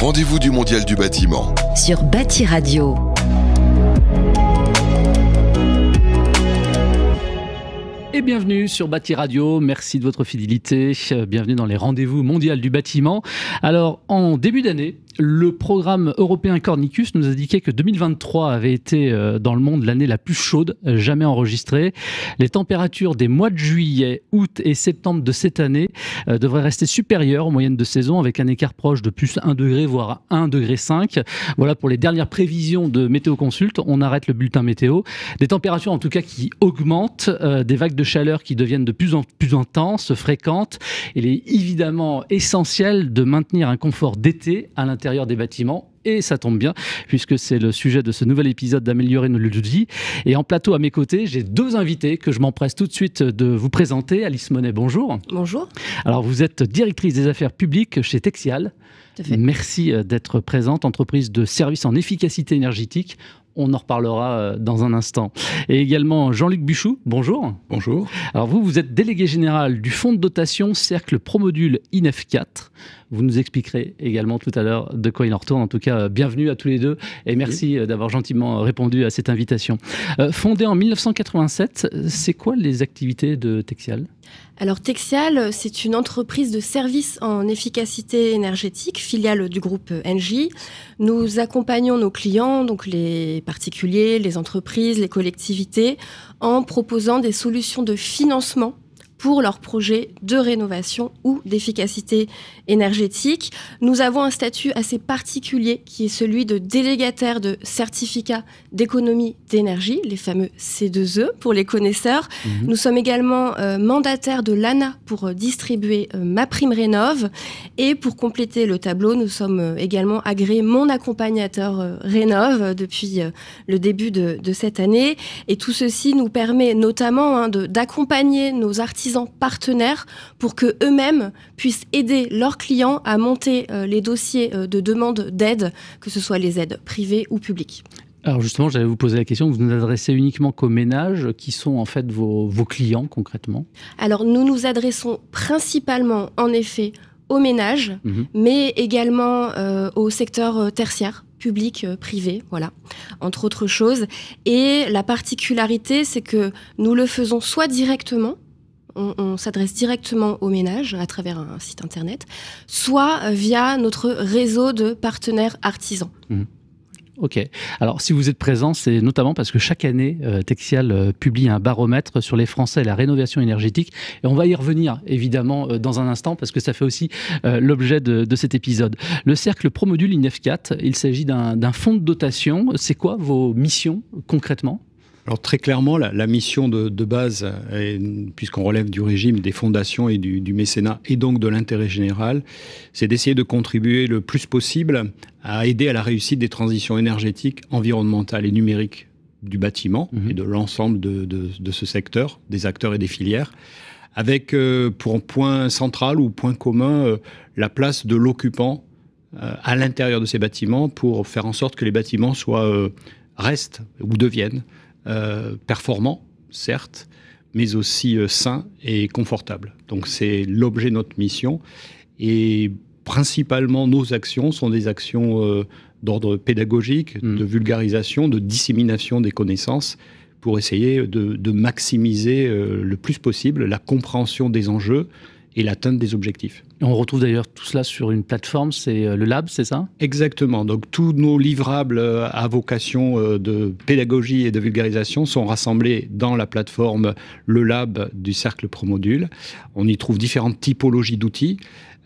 rendez-vous du Mondial du bâtiment. Sur Bâti Radio. Et bienvenue sur Bâti Radio. Merci de votre fidélité. Bienvenue dans les rendez-vous mondial du bâtiment. Alors, en début d'année, le programme européen Cornicus nous indiquait que 2023 avait été euh, dans le monde l'année la plus chaude jamais enregistrée. Les températures des mois de juillet, août et septembre de cette année euh, devraient rester supérieures aux moyennes de saison avec un écart proche de plus 1 degré voire 1 degré 5. Voilà pour les dernières prévisions de Météo Consult. On arrête le bulletin météo. Des températures en tout cas qui augmentent, euh, des vagues de chaleur qui deviennent de plus en plus intenses, fréquentes. Il est évidemment essentiel de maintenir un confort d'été à l'intérieur des bâtiments. Et ça tombe bien, puisque c'est le sujet de ce nouvel épisode d'Améliorer nos vie. Et en plateau à mes côtés, j'ai deux invités que je m'empresse tout de suite de vous présenter. Alice Monet, bonjour. Bonjour. Alors, vous êtes directrice des affaires publiques chez Texial. Merci euh, d'être présente, entreprise de services en efficacité énergétique. On en reparlera euh, dans un instant. Et également Jean-Luc Buchou, bonjour. Bonjour. Alors vous, vous êtes délégué général du fonds de dotation Cercle Promodule inf 4 Vous nous expliquerez également tout à l'heure de quoi il en retourne. En tout cas, euh, bienvenue à tous les deux et merci euh, d'avoir gentiment répondu à cette invitation. fondé en 1987, c'est quoi les activités de Texial alors Texial, c'est une entreprise de services en efficacité énergétique, filiale du groupe Engie. Nous accompagnons nos clients, donc les particuliers, les entreprises, les collectivités, en proposant des solutions de financement pour leurs projets de rénovation ou d'efficacité énergétique. Nous avons un statut assez particulier qui est celui de délégataire de certificats d'économie d'énergie, les fameux C2E pour les connaisseurs. Mhm. Nous sommes également mandataire euh, mandataires de l'ANA pour euh, distribuer euh, ma prime rénov. Et pour compléter le tableau, nous sommes également agréés mon accompagnateur rénov depuis le début de, cette année. Et tout ceci nous permet notamment hein, d'accompagner nos artistes en partenaires pour que eux-mêmes puissent aider leurs clients à monter euh, les dossiers euh, de demande d'aide, que ce soit les aides privées ou publiques. Alors justement, j'allais vous poser la question, vous nous adressez uniquement qu'aux ménages, qui sont en fait vos, clients concrètement Alors nous nous adressons principalement en effet aux ménages, mhm. mais également euh, au secteur tertiaire public, privé, voilà, entre autres choses. Et la particularité, c'est que nous le faisons soit directement, on, s'adresse directement aux ménages à travers un site internet, soit via notre réseau de partenaires artisans. Mhm. Ok. Alors, si vous êtes présent, c'est notamment parce que chaque année, euh, Texial euh, publie un baromètre sur les Français et la rénovation énergétique. Et on va y revenir, évidemment, euh, dans un instant, parce que ça fait aussi l'objet de, de, cet épisode. Le cercle Promodule INEF4, il s'agit d'un fonds de dotation. C'est quoi vos missions concrètement alors très clairement, la, mission de, base, euh, puisqu'on relève du régime, des fondations et du, mécénat, et donc de l'intérêt général, c'est d'essayer de contribuer le plus possible à aider à la réussite des transitions énergétiques, environnementales et numériques du bâtiment mhm. et de l'ensemble de, ce secteur, des acteurs et des filières, avec euh, pour point central ou point commun euh, la place de l'occupant à l'intérieur de ces bâtiments pour faire en sorte que les bâtiments soient restent ou deviennent euh, performant, certes, mais aussi euh, sain et confortable. Donc c'est l'objet de notre mission. Et principalement, nos actions sont des actions euh, d'ordre pédagogique, mm. de vulgarisation, de dissémination des connaissances pour essayer de maximiser le plus possible la compréhension des enjeux, et l'atteinte des objectifs. On retrouve d'ailleurs tout cela sur une plateforme, c'est euh, le Lab, c'est ça Exactement. Donc tous nos livrables euh, à vocation euh, de pédagogie et de vulgarisation sont rassemblés dans la plateforme Le Lab du Cercle Promodule. On y trouve différentes typologies d'outils.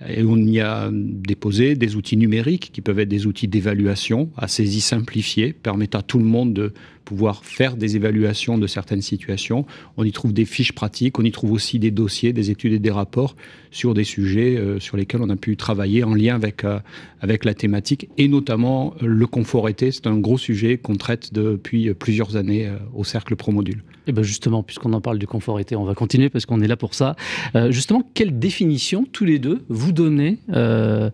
Et on y a déposé des outils numériques qui peuvent être des outils d'évaluation à saisie simplifiée, permettant à tout le monde de pouvoir faire des évaluations de certaines situations. On y trouve des fiches pratiques, on y trouve aussi des dossiers, des études et des rapports sur des sujets euh, sur lesquels on a pu travailler en lien avec, euh, avec la thématique et notamment euh, le confort été. C'est un gros sujet qu'on traite depuis plusieurs années au Cercle Promodule. Et eh bien justement, puisqu'on en parle du confort d'été, on va continuer parce qu'on est là pour ça. Euh, justement, quelle définition, tous les deux, vous donnez euh,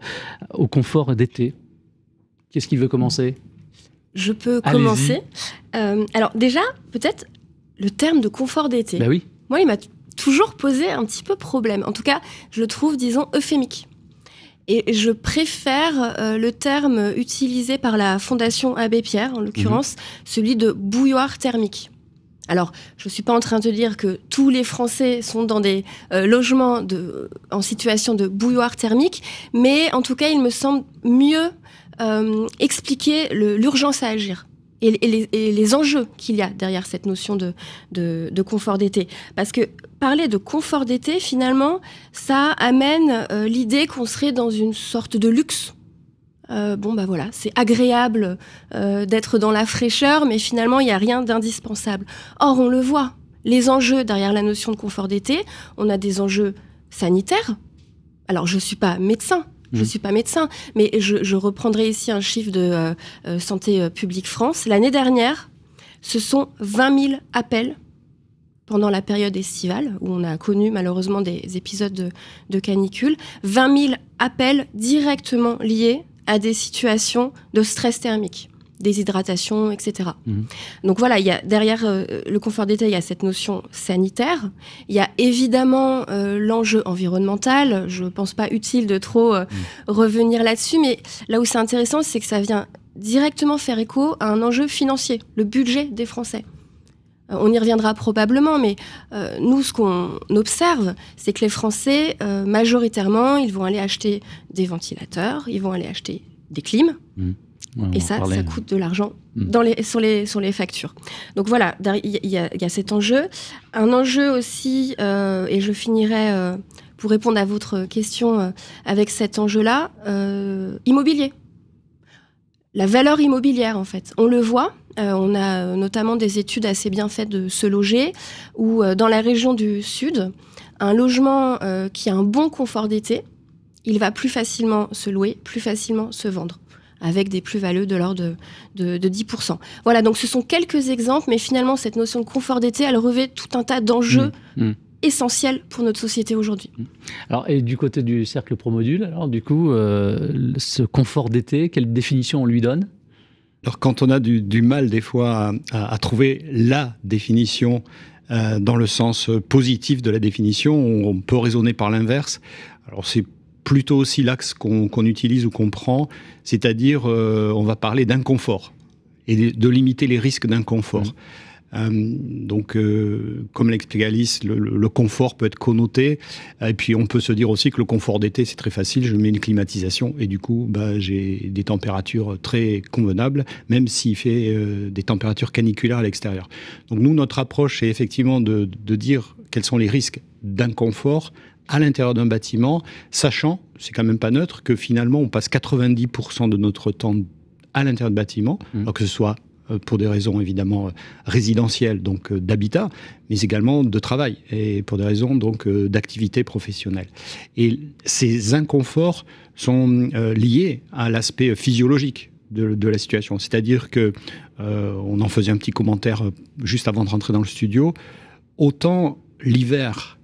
au confort d'été Qu'est-ce qu'il veut commencer Je peux commencer. Euh, alors déjà, peut-être le terme de confort d'été. Ben oui. Moi, il m'a toujours posé un petit peu problème. En tout cas, je le trouve, disons, euphémique. Et je préfère le terme utilisé par la Fondation Abbé Pierre, en l'occurrence, mhm. celui de bouilloire thermique. Alors, je ne suis pas en train de dire que tous les Français sont dans des euh, logements en situation de bouilloire thermique, mais en tout cas, il me semble mieux euh, expliquer l'urgence à agir. Et, les, enjeux qu'il y a derrière cette notion de, confort d'été. Parce que parler de confort d'été, finalement, ça amène euh, l'idée qu'on serait dans une sorte de luxe euh, bon bah voilà, c'est agréable euh, d'être dans la fraîcheur, mais finalement il n'y a rien d'indispensable. Or on le voit, les enjeux derrière la notion de confort d'été, on a des enjeux sanitaires. Alors je ne suis pas médecin, je mhm. suis pas médecin, mais je, reprendrai ici un chiffre de euh, Santé publique France. L'année dernière, ce sont 20 000 appels pendant la période estivale, où on a connu malheureusement des épisodes de, de canicule, 20 000 appels directement liés à des situations de stress thermique déshydratation, etc. Mhm. Donc voilà, il y derrière euh, le confort d'été, il y a cette notion sanitaire. Il y a évidemment euh, l'enjeu environnemental. Je ne pense pas utile de trop euh, mhm. revenir là-dessus, mais là où c'est intéressant, c'est que ça vient directement faire écho à un enjeu financier, le budget des Français. Euh, on y reviendra probablement, mais euh, nous, ce qu'on observe, c'est que les Français, euh, majoritairement, ils vont aller acheter des ventilateurs, ils vont aller acheter des clims. Mmh. et ça, ça coûte de l'argent mmh. dans les, sur, les, sur les factures. Donc voilà, il y, a cet enjeu. Un enjeu aussi, et je finirai pour répondre à votre question avec cet enjeu-là, immobilier. La valeur immobilière, en fait. On le voit, euh, on a notamment des études assez bien faites de se loger, où euh, dans la région du Sud, un logement euh, qui a un bon confort d'été, il va plus facilement se louer, plus facilement se vendre avec des plus-values de l'ordre de, 10%. Voilà, donc ce sont quelques exemples, mais finalement, cette notion de confort d'été, elle revêt tout un tas d'enjeux mmh, mmh. essentiels pour notre société aujourd'hui. Mmh. Alors, et du côté du cercle promodule, alors du coup, ce confort d'été, quelle définition on lui donne alors quand on a du, mal des fois à, trouver la définition euh, dans le sens positif de la définition, on, peut raisonner par l'inverse. Alors c'est plutôt aussi l'axe qu'on utilise ou qu'on prend, c'est-à-dire euh, on va parler d'inconfort et de, limiter les risques d'inconfort. Mmh. Euh, donc, euh, comme l'explique Alice, le, confort peut être connoté. Et puis, on peut se dire aussi que le confort d'été, c'est très facile. Je mets une climatisation et du coup, bah, j'ai des températures très convenables, même s'il fait euh, des températures caniculaires à l'extérieur. Donc, nous, notre approche, est effectivement de, dire quels sont les risques d'inconfort à l'intérieur d'un bâtiment, sachant, c'est quand même pas neutre, que finalement, on passe 90% de notre temps à l'intérieur de bâtiment, mmh. que ce soit euh, pour des raisons évidemment résidentielles, donc euh, d'habitat, mais également de travail et pour des raisons donc euh, d'activité professionnelle. Et ces inconforts sont liés à l'aspect physiologique de, la situation. C'est-à-dire que, on en faisait un petit commentaire juste avant de rentrer dans le studio, autant l'hiver,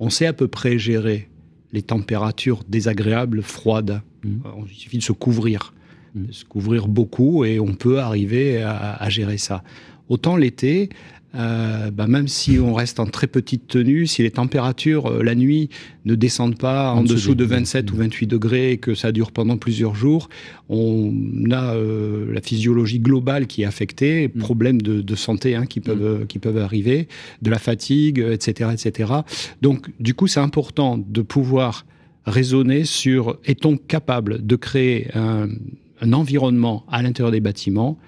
on sait à peu près gérer les températures désagréables, froides, mmh. il suffit de se couvrir. Mm. se couvrir beaucoup et on peut arriver à, gérer ça. Autant l'été, euh, bah, même si on reste en très petite tenue, si les températures euh, la nuit ne descendent pas en, dessous de 27 mm. ou 28 degrés et que ça dure pendant plusieurs jours, on a euh, la physiologie globale qui est affectée, mm. problèmes de, santé hein, qui, peuvent, qui peuvent arriver, de la fatigue, etc. etc. Donc du coup, c'est important de pouvoir raisonner sur est-on capable de créer un un environnement à l'intérieur des bâtiments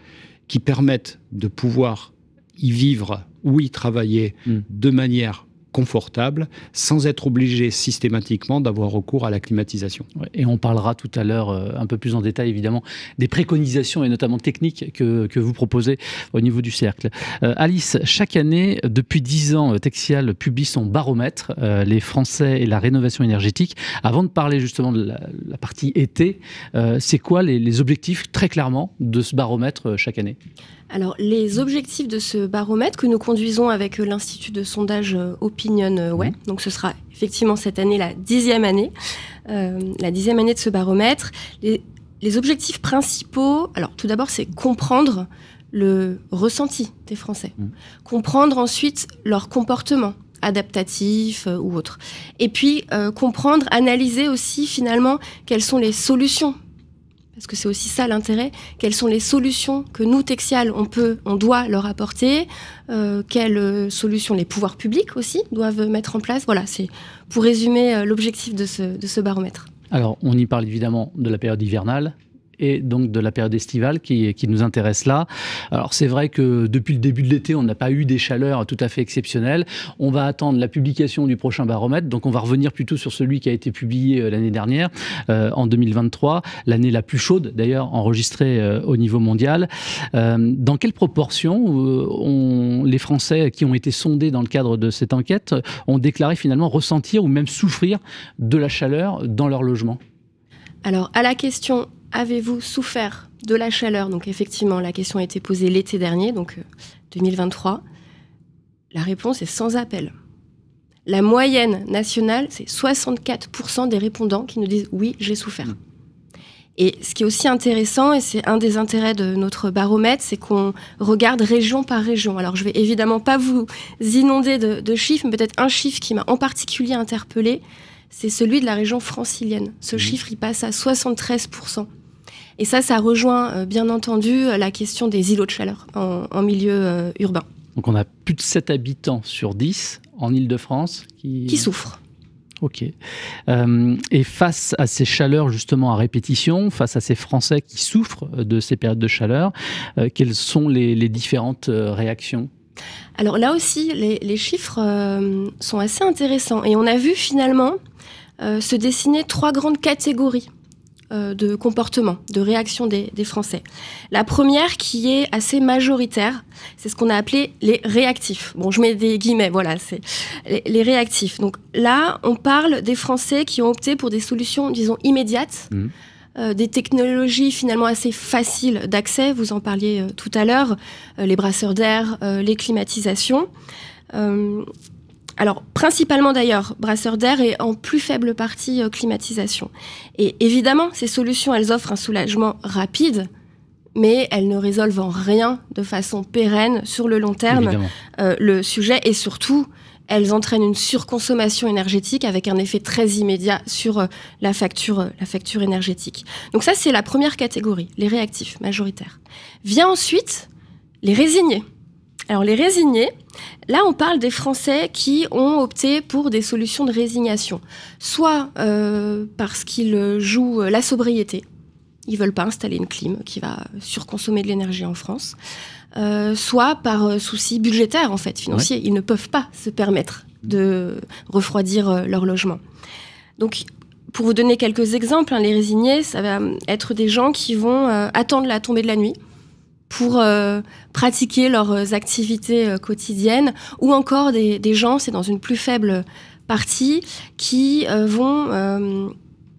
qui permette de pouvoir y vivre ou y travailler hmm. de manière confortable sans être obligé systématiquement d'avoir recours à la climatisation. et on parlera tout à l'heure euh, un peu plus en détail évidemment des préconisations et notamment techniques que, que vous proposez au niveau du cercle. Euh, Alice, chaque année, depuis 10 ans, euh, Texial publie son baromètre, les Français et la rénovation énergétique. Avant de parler justement de la, partie été, c'est quoi les objectifs très clairement de ce baromètre chaque année alors, les mm. objectifs de ce baromètre que nous conduisons avec euh, l'Institut de sondage euh, Opinion euh, Way, mm. donc ce sera effectivement cette année la dixième année, la dixième année de ce baromètre. Les, objectifs principaux, alors tout d'abord, c'est comprendre le ressenti des Français, mm. comprendre ensuite leur comportement adaptatif ou autre, et puis comprendre, analyser aussi finalement quelles sont les solutions parce que c'est aussi ça l'intérêt, quelles sont les solutions que nous, Texial, on peut, on doit leur apporter, euh, quelles euh, solutions les pouvoirs publics aussi doivent mettre en place. Voilà, c'est pour résumer euh, l'objectif de ce baromètre. Alors, on y parle évidemment de la période hivernale, et donc de la période estivale qui, qui nous intéresse là. Alors c'est vrai que depuis le début de l'été, on n'a pas eu des chaleurs tout à fait exceptionnelles. On va attendre la publication du prochain baromètre, donc on va revenir plutôt sur celui qui a été publié euh, l'année dernière, euh, en 2023, l'année la plus chaude d'ailleurs enregistrée euh, au niveau mondial. dans quelle proportion les Français qui ont été sondés dans le cadre de cette enquête ont déclaré finalement ressentir ou même souffrir de la chaleur dans leur logement alors, à la question Avez-vous souffert de la chaleur Donc effectivement, la question a été posée l'été dernier, donc 2023. Euh, la réponse est sans appel. La moyenne nationale, c'est 64% des répondants qui nous disent oui, j'ai souffert. Mm. Et ce qui est aussi intéressant, et c'est un des intérêts de notre baromètre, c'est qu'on regarde région par région. Alors je vais évidemment pas vous inonder de, chiffres, mais peut-être un chiffre qui m'a en particulier interpellé, c'est celui de la région francilienne. Ce mm. chiffre, il passe à 73%. Et ça, ça rejoint euh, bien entendu euh, la question des îlots de chaleur en, milieu euh, urbain. Donc on a plus de 7 habitants sur 10 en Ile-de-France qui... souffrent. Ok. et face à ces chaleurs justement à répétition, face à ces Français qui souffrent de ces périodes de chaleur, quelles sont les, différentes réactions Alors là aussi, les chiffres sont assez intéressants. Et on a vu finalement se dessiner trois grandes catégories euh, de comportement, de réaction des, Français. La première qui est assez majoritaire, c'est ce qu'on a appelé les réactifs. Bon, je mets des guillemets, voilà, c'est les, réactifs. Donc là, on parle des Français qui ont opté pour des solutions, disons, immédiates. Mmh. Euh, des technologies finalement assez faciles d'accès, vous en parliez euh, tout à l'heure, les brasseurs d'air, les climatisations. Alors, principalement d'ailleurs, Brasseur d'air et en plus faible partie euh, climatisation. Et évidemment, ces solutions, elles offrent un soulagement rapide, mais elles ne résolvent en rien de façon pérenne sur le long terme euh, le sujet et surtout, elles entraînent une surconsommation énergétique avec un effet très immédiat sur euh, la facture, la facture énergétique. Donc ça, c'est la première catégorie, les réactifs majoritaires. Vient ensuite les résignés. Alors les résignés, là on parle des Français qui ont opté pour des solutions de résignation, soit euh, parce qu'ils jouent la sobriété, ils veulent pas installer une clim qui va surconsommer de l'énergie en France, euh, soit par euh, souci budgétaire en fait financier, ils ne peuvent pas se permettre de refroidir leur logement. Donc pour vous donner quelques exemples, hein, les résignés, ça va être des gens qui vont attendre la tombée de la nuit pour euh, pratiquer leurs euh, activités euh, quotidiennes, ou encore des, gens, c'est dans une plus faible partie, qui vont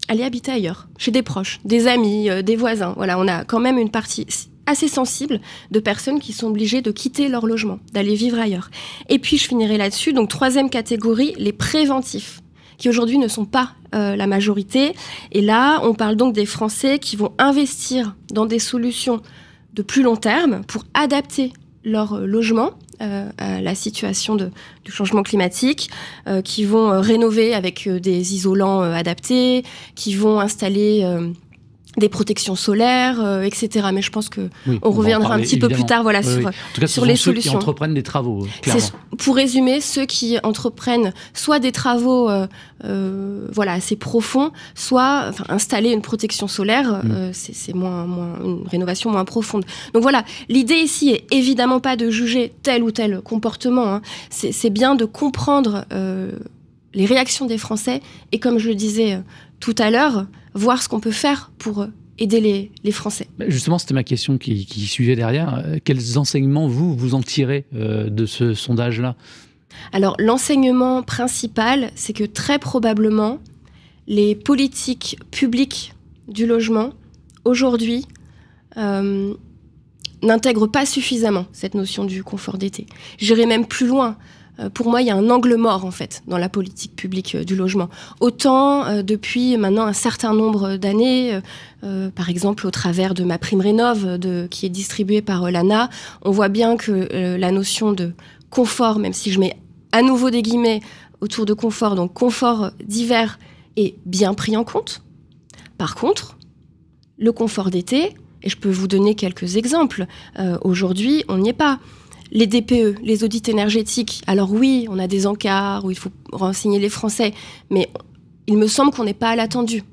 aller habiter ailleurs, chez des proches, des amis, des voisins. Voilà, on a quand même une partie assez sensible de personnes qui sont obligées de quitter leur logement, d'aller vivre ailleurs. Et puis je finirai là-dessus, donc troisième catégorie, les préventifs qui aujourd'hui ne sont pas la majorité. Et là, on parle donc des Français qui vont investir dans des solutions de plus long terme pour adapter leur euh, logement euh, à la situation du changement climatique, euh, qui vont rénover avec des isolants adaptés, qui vont installer des protections solaires, euh, etc. Mais je pense que on, reviendra un petit peu plus tard, voilà, sur, les solutions. Qui entreprennent des travaux. Euh, pour résumer, ceux qui entreprennent soit des travaux, euh, voilà, assez profonds, soit installer une protection solaire, mm. c'est moins, une rénovation moins profonde. Donc voilà, l'idée ici est évidemment pas de juger tel ou tel comportement. Hein. C'est bien de comprendre les réactions des Français et comme je le disais tout à l'heure, voir ce qu'on peut faire pour euh, aider les, Français. Justement, c'était ma question qui, qui, suivait derrière. Euh, quels enseignements, vous, vous en tirez euh, de ce sondage-là Alors, l'enseignement principal, c'est que très probablement, les politiques publiques du logement, aujourd'hui, n'intègrent pas suffisamment cette notion du confort d'été. J'irai même plus loin. Euh, pour moi, il y a un angle mort en fait dans la politique publique euh, du logement. Autant euh, depuis maintenant un certain nombre d'années, par exemple au travers de ma prime rénov qui est distribuée par l'ANA, on voit bien que la notion de confort, même si je mets à nouveau des guillemets autour de confort, donc confort d'hiver est bien pris en compte. Par contre, le confort d'été, et je peux vous donner quelques exemples, aujourd'hui on n'y est pas. Les DPE, les audits énergétiques. Alors oui, on a des encarts où il faut renseigner les Français, mais il me semble qu'on n'est pas à l'attendu.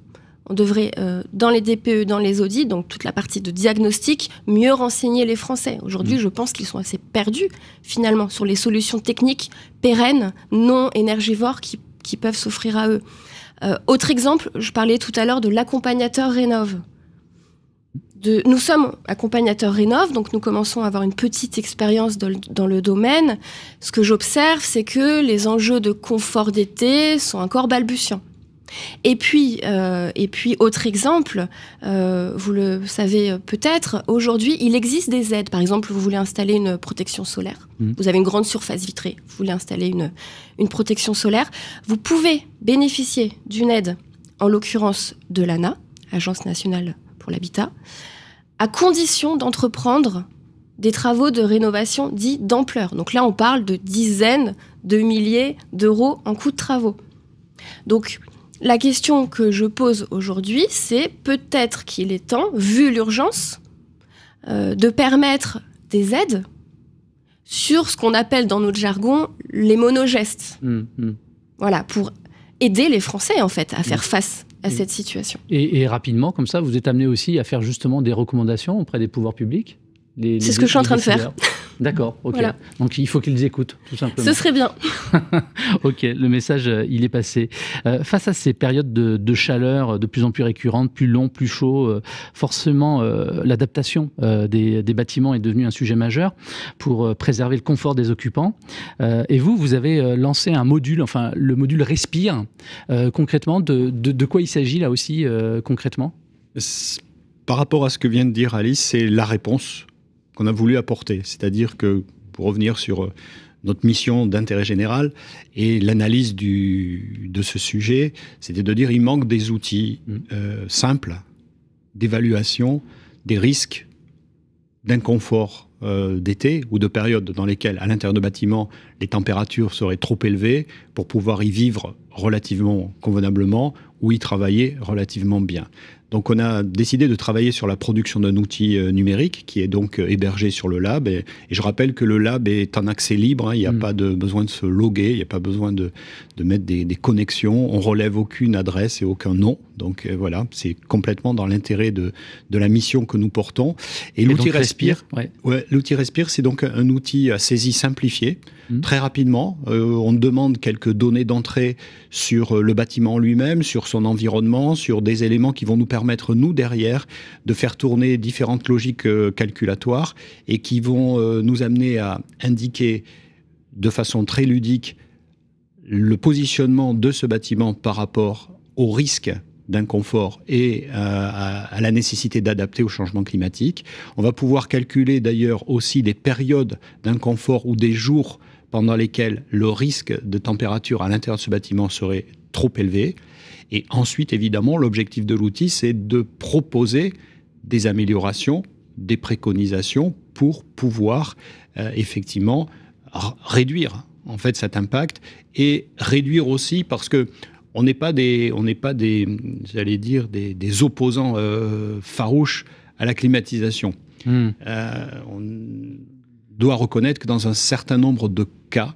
On devrait, euh, dans les DPE, dans les audits, donc toute la partie de diagnostic, mieux renseigner les Français. Aujourd'hui, mm. je pense qu'ils sont assez perdus, finalement, sur les solutions techniques pérennes, non énergivores, qui, peuvent s'offrir à eux. Euh, autre exemple, je parlais tout à l'heure de l'accompagnateur Rénov' nous sommes accompagnateurs Rénov, donc nous commençons à avoir une petite expérience dans, le domaine. Ce que j'observe, c'est que les enjeux de confort d'été sont encore balbutiants. Et puis, euh, et puis, autre exemple, euh, vous le savez euh, peut-être, aujourd'hui, il existe des aides. Par exemple, vous voulez installer une protection solaire. Mmh. Vous avez une grande surface vitrée. Vous voulez installer une, une protection solaire. Vous pouvez bénéficier d'une aide, en l'occurrence de l'ANA, Agence nationale pour l'habitat, à condition d'entreprendre des travaux de rénovation dits d'ampleur. Donc là, on parle de dizaines de milliers d'euros en coûts de travaux. Donc la question que je pose aujourd'hui, c'est peut-être qu'il est temps, vu l'urgence, euh, de permettre des aides sur ce qu'on appelle dans notre jargon les monogestes. Hum, hum. Voilà, pour aider les Français en fait à faire hum. face à cette situation. Et, et rapidement, comme ça, vous êtes amené aussi à faire justement des recommandations auprès des pouvoirs publics c'est ce que je suis en train de faire. D'accord, ok. Donc il faut qu'ils écoutent, tout simplement. Ce serait bien. ok, le message, euh, il est passé. Euh, face à ces périodes de, chaleur euh, de plus en plus récurrentes, plus longues, plus chaudes, forcément, l'adaptation des, bâtiments est devenue un sujet majeur pour préserver le confort des occupants. et vous, vous avez lancé un module, enfin le module Respire. concrètement, de, quoi il s'agit là aussi, concrètement par rapport à ce que vient de dire Alice, c'est la réponse a voulu apporter. C'est-à-dire que, pour revenir sur euh, notre mission d'intérêt général et l'analyse de ce sujet, c'était de dire il manque des outils mmh. euh, simples d'évaluation des risques d'inconfort euh, d'été ou de périodes dans lesquelles, à l'intérieur de bâtiments, les températures seraient trop élevées pour pouvoir y vivre relativement convenablement ou y travailler relativement bien. Donc on a décidé de travailler sur la production d'un outil euh, numérique qui est donc euh, hébergé sur le lab. Et, je rappelle que le lab est en accès libre, hein. il n'y a mm. pas de besoin de se loguer, il n'y a pas besoin de, mettre des, connexions, on relève aucune adresse et aucun nom. Donc euh, voilà, c'est complètement dans l'intérêt de, la mission que nous portons. Et, l'outil Respire, ouais. l'outil Respire, c'est donc un outil à saisie simplifié, mm. très rapidement. on demande quelques données d'entrée sur le bâtiment lui-même, sur son environnement, sur des éléments qui vont nous permettre permettre, nous, derrière, de faire tourner différentes logiques euh, calculatoires et qui vont euh, nous amener à indiquer de façon très ludique le positionnement de ce bâtiment par rapport au risque d'inconfort et euh, à, la nécessité d'adapter au changement climatique. On va pouvoir calculer d'ailleurs aussi des périodes d'inconfort ou des jours pendant lesquels le risque de température à l'intérieur de ce bâtiment serait trop élevé. Et ensuite, évidemment, l'objectif de l'outil, c'est de proposer des améliorations, des préconisations pour pouvoir euh, effectivement réduire en fait cet impact et réduire aussi parce que on n'est pas des, on n'est pas des, j'allais dire des, des opposants euh, farouches à la climatisation. Hmm. Euh, on doit reconnaître que dans un certain nombre de cas,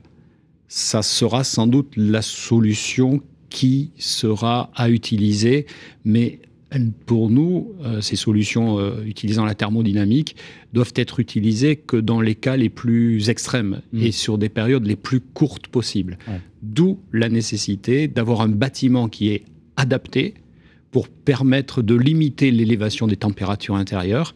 ça sera sans doute la solution qui sera à utiliser, mais euh, pour nous, euh, ces solutions euh, utilisant la thermodynamique doivent être utilisées que dans les cas les plus extrêmes mmh. et sur des périodes les plus courtes possibles. D'où la nécessité d'avoir un bâtiment qui est adapté pour permettre de limiter l'élévation des températures intérieures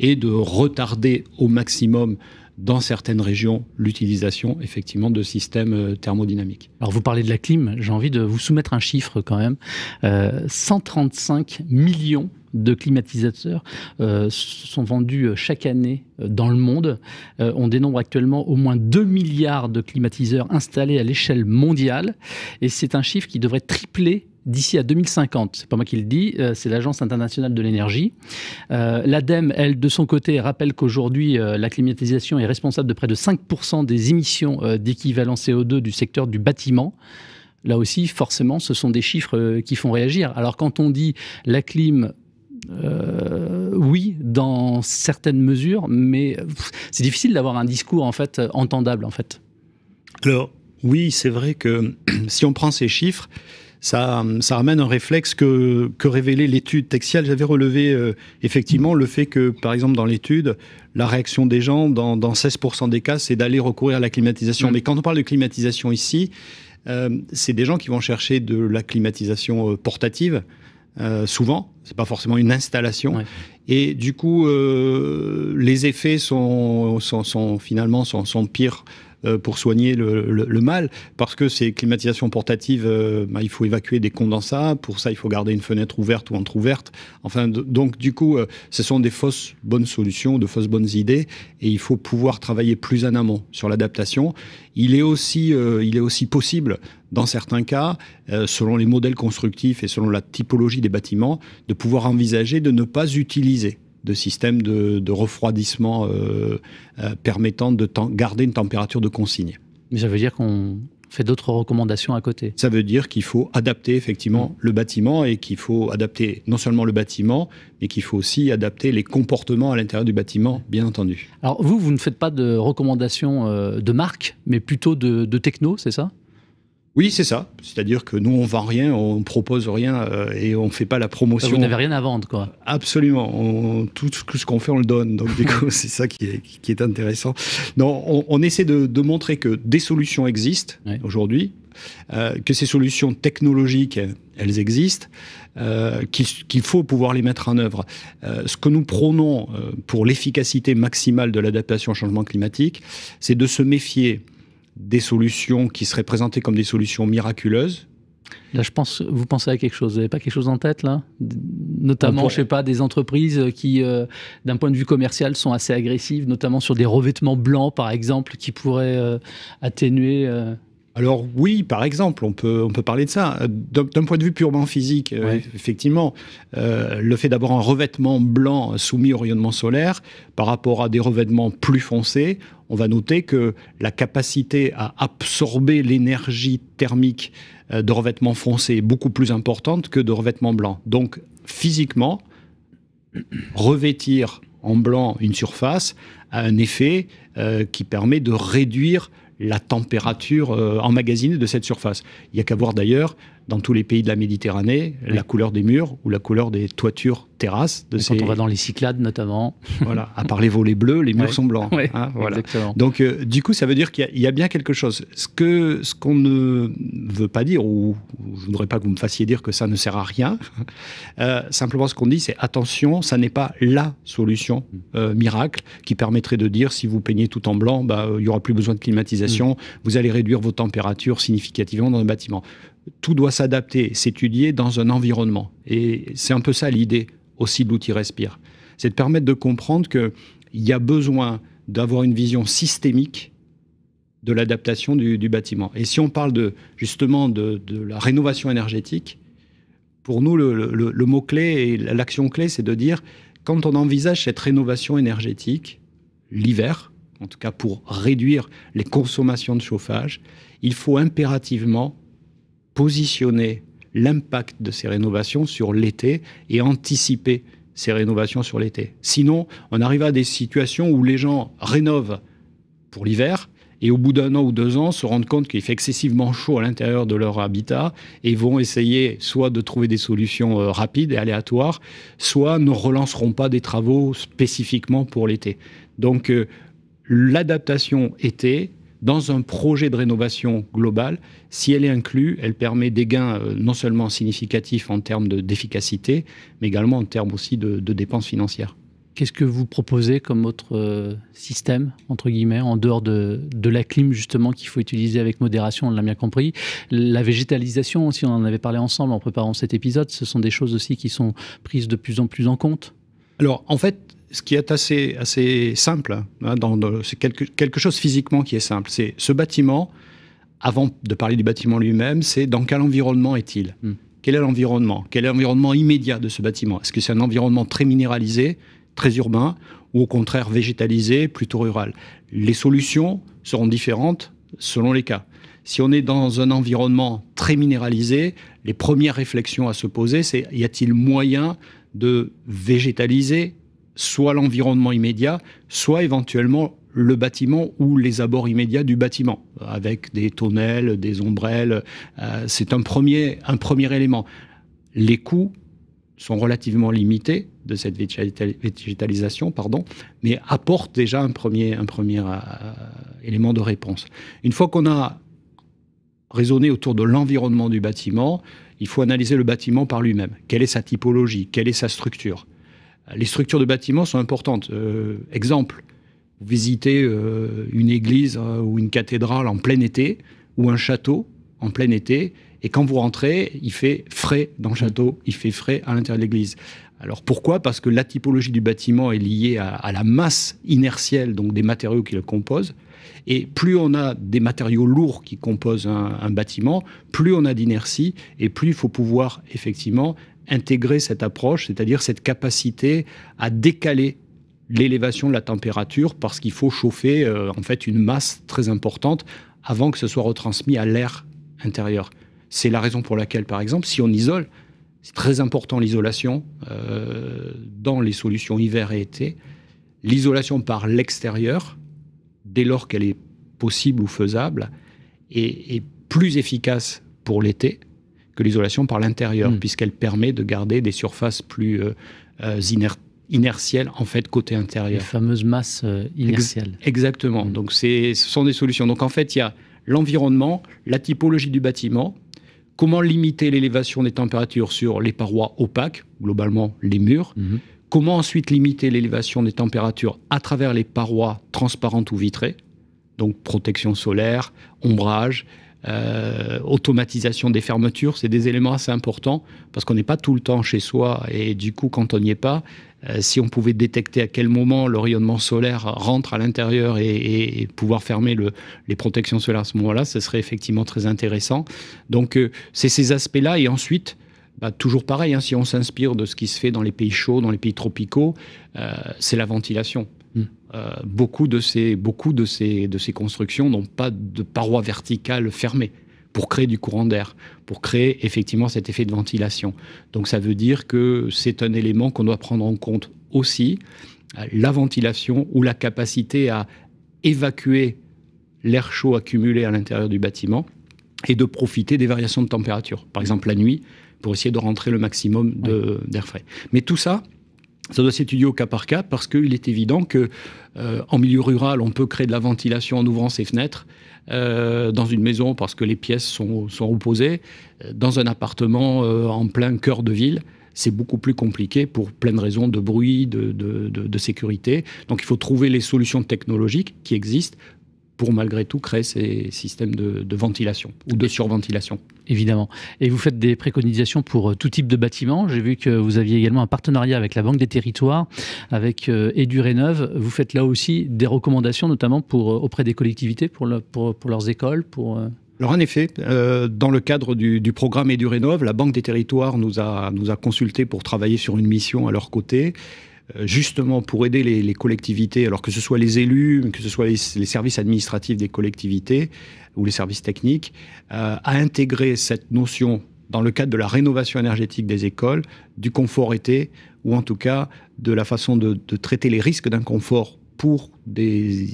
et de retarder au maximum dans certaines régions l'utilisation effectivement de systèmes euh, thermodynamiques. Alors vous parlez de la clim, j'ai envie de vous soumettre un chiffre quand même. 135 euh, millions de climatisateurs euh, sont vendus chaque année dans le monde. on dénombre actuellement au moins 2 milliards de climatiseurs installés à l'échelle mondiale et c'est un chiffre qui devrait tripler d'ici à 2050. C'est pas moi qui le dis, euh, c'est l'Agence internationale de l'énergie. Euh, L'ADEME, elle, de son côté, rappelle qu'aujourd'hui, euh, la climatisation est responsable de près de 5% des émissions d'équivalent CO2 du secteur du bâtiment là aussi, forcément, ce sont des chiffres qui font réagir. Alors quand on dit la clim... oui, dans certaines mesures, mais c'est difficile d'avoir un discours en fait entendable en fait. Alors oui, c'est vrai que si on prend ces chiffres, ça, ramène un réflexe que, révélait l'étude textielle. J'avais relevé euh, effectivement le fait que, par exemple, dans l'étude, la réaction des gens dans, 16% des cas, c'est d'aller recourir à la climatisation. Mm. Mais quand on parle de climatisation ici, euh, c'est des gens qui vont chercher de la climatisation euh, portative. souvent. souvent, n'est pas forcément une installation. Et du coup, les effets sont, finalement sont pires euh, pour soigner le, mal, parce que ces climatisations portatives, euh, bah, il faut évacuer des condensats, pour ça il faut garder une fenêtre ouverte ou entrouverte. Enfin, donc du coup, euh, ce sont des fausses bonnes solutions, de fausses bonnes idées, et il faut pouvoir travailler plus en amont sur l'adaptation. Il est aussi, il est aussi possible dans certains cas, selon les modèles constructifs et selon la typologie des bâtiments, de pouvoir envisager de ne pas utiliser de systèmes de, refroidissement euh, euh, permettant de garder une température de consigne. Mais ça veut dire qu'on fait d'autres recommandations à côté. Ça veut dire qu'il faut adapter effectivement mm. le bâtiment et qu'il faut adapter non seulement le bâtiment, mais qu'il faut aussi adapter les comportements à l'intérieur du bâtiment, bien entendu. Alors vous, vous ne faites pas de recommandations euh, de marque, mais plutôt de techno, c'est ça oui, c'est ça. C'est-à-dire que nous, on vend rien, on propose rien euh, et on fait pas la promotion. Vous n'avez rien à vendre, quoi. Absolument. tout ce qu'on fait, on le donne. Donc, c'est ça qui est, intéressant. Non, on, essaie de, montrer que des solutions existent aujourd'hui, euh, que ces solutions technologiques, elles existent, euh, qu'il faut pouvoir les mettre en œuvre. ce que nous prônons pour l'efficacité maximale de l'adaptation au changement climatique, c'est de se méfier des solutions qui seraient présentées comme des solutions miraculeuses. Là, je pense, vous pensez à quelque chose. Vous n'avez pas quelque chose en tête, là Notamment, je sais pas, des entreprises qui, euh, d'un point de vue commercial, sont assez agressives, notamment sur des revêtements blancs, par exemple, qui pourraient euh, atténuer. Euh, alors oui, par exemple, on peut, on peut parler de ça. Euh, d'un point de vue purement physique, euh, effectivement, euh, le fait d'avoir un revêtement blanc soumis au rayonnement solaire par rapport à des revêtements plus foncés, on va noter que la capacité à absorber l'énergie thermique de revêtements foncés est beaucoup plus importante que de revêtements blancs. Donc physiquement, revêtir en blanc une surface a un effet qui permet de réduire la température euh, en emmagasinée de cette surface. Il y a qu'à voir d'ailleurs dans tous les pays de la Méditerranée, la couleur des murs ou la couleur des toitures terrasses. De Quand on va dans les Cyclades notamment. Voilà, à part les volets bleus, les murs sont blancs. Hein, exactement. Donc euh, du coup, ça veut dire qu'il y, a bien quelque chose. Ce qu'on ce qu'on ne veut pas dire, ou, je ne voudrais pas que vous me fassiez dire que ça ne sert à rien, euh, simplement ce qu'on dit, c'est attention, ça n'est pas la solution euh, miracle qui permettrait de dire si vous peignez tout en blanc, bah, il y n'y aura plus besoin de climatisation, mm. vous allez réduire vos températures significativement dans le bâtiment tout doit s'adapter, s'étudier dans un environnement. Et c'est un peu ça l'idée aussi de l'outil Respire. C'est de permettre de comprendre qu'il y a besoin d'avoir une vision systémique de l'adaptation du, bâtiment. Et si on parle de, justement de, la rénovation énergétique, pour nous, le mot-clé et l'action clé, c'est de dire, quand on envisage cette rénovation énergétique, l'hiver, en tout cas pour réduire les consommations de chauffage, il faut impérativement positionner l'impact de ces rénovations sur l'été et anticiper ces rénovations sur l'été. Sinon, on arrive à des situations où les gens rénovent pour l'hiver et au bout d'un an ou deux ans se rendent compte qu'il fait excessivement chaud à l'intérieur de leur habitat et vont essayer soit de trouver des solutions euh, rapides et aléatoires, soit ne relanceront pas des travaux spécifiquement pour l'été. Donc euh, l'adaptation été dans un projet de rénovation globale, si elle est inclue, elle permet des gains euh, non seulement significatifs en termes d'efficacité, mais également en termes aussi de, dépenses financières. Qu'est-ce que vous proposez comme autre euh, système, entre guillemets, en dehors de, de la clim, justement, qu'il faut utiliser avec modération, on l'a bien compris. La végétalisation aussi, on en avait parlé ensemble en préparant cet épisode, ce sont des choses aussi qui sont prises de plus en plus en compte. Alors, en fait, ce qui est assez, simple, hein, c'est quelque, chose physiquement qui est simple. C'est ce bâtiment, avant de parler du bâtiment lui-même, c'est dans quel environnement est-il hmm. Quel est l'environnement Quel est l'environnement immédiat de ce bâtiment Est-ce que c'est un environnement très minéralisé, très urbain, ou au contraire végétalisé, plutôt rural Les solutions seront différentes selon les cas. Si on est dans un environnement très minéralisé, les premières réflexions à se poser, c'est y a-t-il moyen de végétaliser soit l'environnement immédiat, soit éventuellement le bâtiment ou les abords immédiats du bâtiment, avec des tonnelles, des ombrelles. Euh, c'est un premier, un premier élément. Les coûts sont relativement limités de cette végétalisation, pardon, mais apportent déjà un premier, un premier euh, élément de réponse. Une fois qu'on a raisonné autour de l'environnement du bâtiment, il faut analyser le bâtiment par lui-même. Quelle est sa typologie Quelle est sa structure les structures de bâtiments sont importantes. Euh, exemple, vous visitez euh, une église euh, ou une cathédrale en plein été, ou un château en plein été, et quand vous rentrez, il fait frais dans le château, il fait frais à l'intérieur de l'église. Alors pourquoi Parce que la typologie du bâtiment est liée à, la masse inertielle, donc des matériaux qui le composent. Et plus on a des matériaux lourds qui composent un bâtiment, plus on a d'inertie et plus il faut pouvoir effectivement intégrer cette approche, c'est-à-dire cette capacité à décaler l'élévation de la température parce qu'il faut chauffer euh, en fait une masse très importante avant que ce soit retransmis à l'air intérieur. C'est la raison pour laquelle, par exemple, si on isole, c'est très important l'isolation euh, dans les solutions hiver et été. L'isolation par l'extérieur, dès lors qu'elle est possible ou faisable, est plus efficace pour l'été que l'isolation par l'intérieur, hmm. puisqu'elle permet de garder des surfaces plus euh, euh, inertielles en fait côté intérieur. Les fameuses masses euh, inertielles. exactement. Hmm. Donc ce sont des solutions. Donc en fait, il y a l'environnement, la typologie du bâtiment, comment limiter l'élévation des températures sur les parois opaques, globalement les murs, hmm. comment ensuite limiter l'élévation des températures à travers les parois transparentes ou vitrées, donc protection solaire, ombrage, euh, automatisation des fermetures, c'est des éléments assez importants parce qu'on n'est pas tout le temps chez soi et du coup, quand on n'y est pas, euh, si on pouvait détecter à quel moment le rayonnement solaire rentre à l'intérieur et, pouvoir fermer les protections solaires à ce moment-là, ce serait effectivement très intéressant. Donc, euh, c'est ces aspects-là et ensuite. Bah, toujours pareil, hein, si on s'inspire de ce qui se fait dans les pays chauds, dans les pays tropicaux, c'est la ventilation Mm. Euh, beaucoup de ces, beaucoup de ces, de ces constructions n'ont pas de parois verticales fermées pour créer du courant d'air, pour créer effectivement cet effet de ventilation. Donc ça veut dire que c'est un élément qu'on doit prendre en compte aussi, euh, la ventilation ou la capacité à évacuer l'air chaud accumulé à l'intérieur du bâtiment et de profiter des variations de température, par exemple la nuit, pour essayer de rentrer le maximum d'air frais. Mais tout ça, ça doit s'étudier au cas par cas parce qu'il est évident que euh, en milieu rural, on peut créer de la ventilation en ouvrant ses fenêtres. Euh, dans une maison parce que les pièces sont, sont opposées. Dans un appartement euh, en plein cœur de ville, c'est beaucoup plus compliqué pour plein de raisons de bruit, de, sécurité. Donc il faut trouver les solutions technologiques qui existent pour malgré tout créer ces systèmes de ventilation ou de surventilation. Évidemment. Et vous faites des préconisations pour euh, tout type de bâtiment. J'ai vu que vous aviez également un partenariat avec la Banque des Territoires, avec euh, réneuve Vous faites là aussi des recommandations, notamment pour, euh, auprès des collectivités, pour, pour, leurs écoles, pour... Alors en effet, dans le cadre du, du programme EduRénov, la Banque des Territoires nous a, nous a consultés pour travailler sur une mission à leur côté. Euh, justement pour aider les, collectivités, alors que ce soit les élus, que ce soit les, services administratifs des collectivités ou les services techniques, euh, à intégrer cette notion dans le cadre de la rénovation énergétique des écoles, du confort été, ou en tout cas de la façon de, traiter les risques d'inconfort pour des,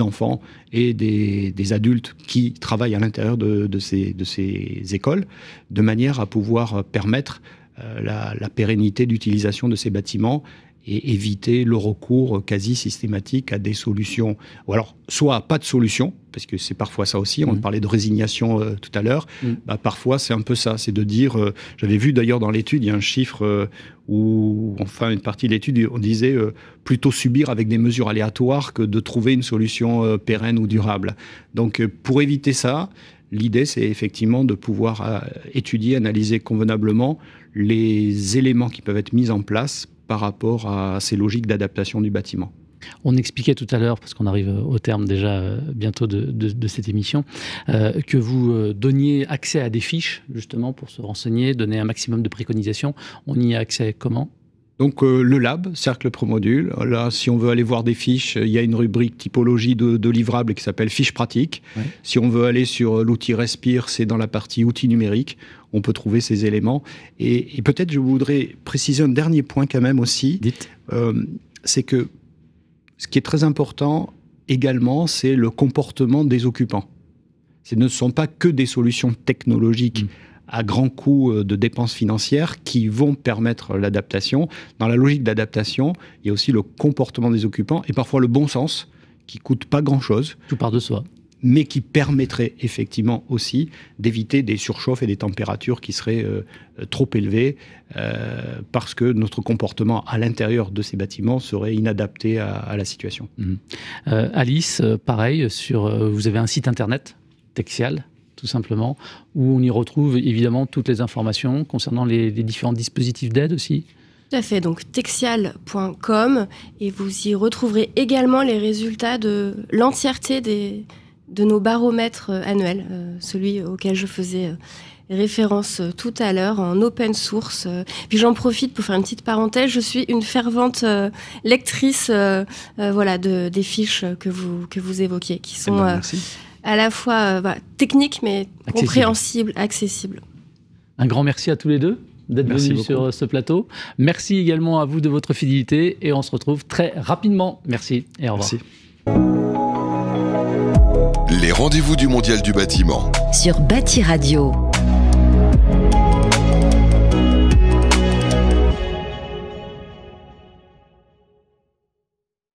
enfants et des, adultes qui travaillent à l'intérieur de, ces, écoles, de manière à pouvoir permettre euh, la, pérennité d'utilisation de ces bâtiments et éviter le recours quasi systématique à des solutions. Ou alors, soit pas de solution, parce que c'est parfois ça aussi, on mmh. parlait de résignation euh, tout à l'heure, mmh. bah, parfois c'est un peu ça, c'est de dire, euh, j'avais vu d'ailleurs dans l'étude, il y a un chiffre euh, où, enfin une partie de l'étude, on disait plutôt subir avec des mesures aléatoires que de trouver une solution pérenne ou durable. Donc pour éviter ça, l'idée c'est effectivement de pouvoir étudier, analyser convenablement les éléments qui peuvent être mis en place par rapport à ces logiques d'adaptation du bâtiment. On expliquait tout à l'heure, parce qu'on arrive au terme déjà euh, bientôt de, cette émission, euh, que vous euh, donniez accès à des fiches, justement, pour se renseigner, donner un maximum de préconisations. On y a accès comment donc euh, le lab, cercle promodule. Là, si on veut aller voir des fiches, il y a une rubrique typologie de, de livrables qui s'appelle fiches pratiques. Si on veut aller sur euh, l'outil Respire, c'est dans la partie outils numériques. On peut trouver ces éléments. Et, peut-être je voudrais préciser un dernier point quand même aussi. Euh, c'est que ce qui est très important également, c'est le comportement des occupants. Ce ne sont pas que des solutions technologiques. Mm à grands coûts euh, de dépenses financières qui vont permettre l'adaptation. Dans la logique d'adaptation, il y a aussi le comportement des occupants et parfois le bon sens qui coûte pas grand-chose. Tout part de soi mais qui permettrait effectivement aussi d'éviter des surchauffes et des températures qui seraient euh, euh, trop élevées parce que notre comportement à l'intérieur de ces bâtiments serait inadapté à, la situation. Mmh. Alice, pareil, sur, vous avez un site internet, Texial tout simplement, où on y retrouve évidemment toutes les informations concernant les, différents dispositifs d'aide aussi. Tout à fait, donc texial.com, et vous y retrouverez également les résultats de l'entièreté des, de nos baromètres euh, annuels, euh, celui auquel je faisais euh, référence tout à l'heure en open source. Puis j'en profite pour faire une petite parenthèse, je suis une fervente lectrice voilà, de, des fiches que vous, que vous évoquiez, qui eh ben, sont... merci à la fois euh, technique, mais compréhensible, accessible. Un grand merci à tous les deux d'être venus sur euh, ce plateau. Merci également à vous de votre fidélité et on se retrouve très rapidement. Merci et au revoir. Merci. Les rendez-vous du Mondial du bâtiment. Sur Bâti Radio.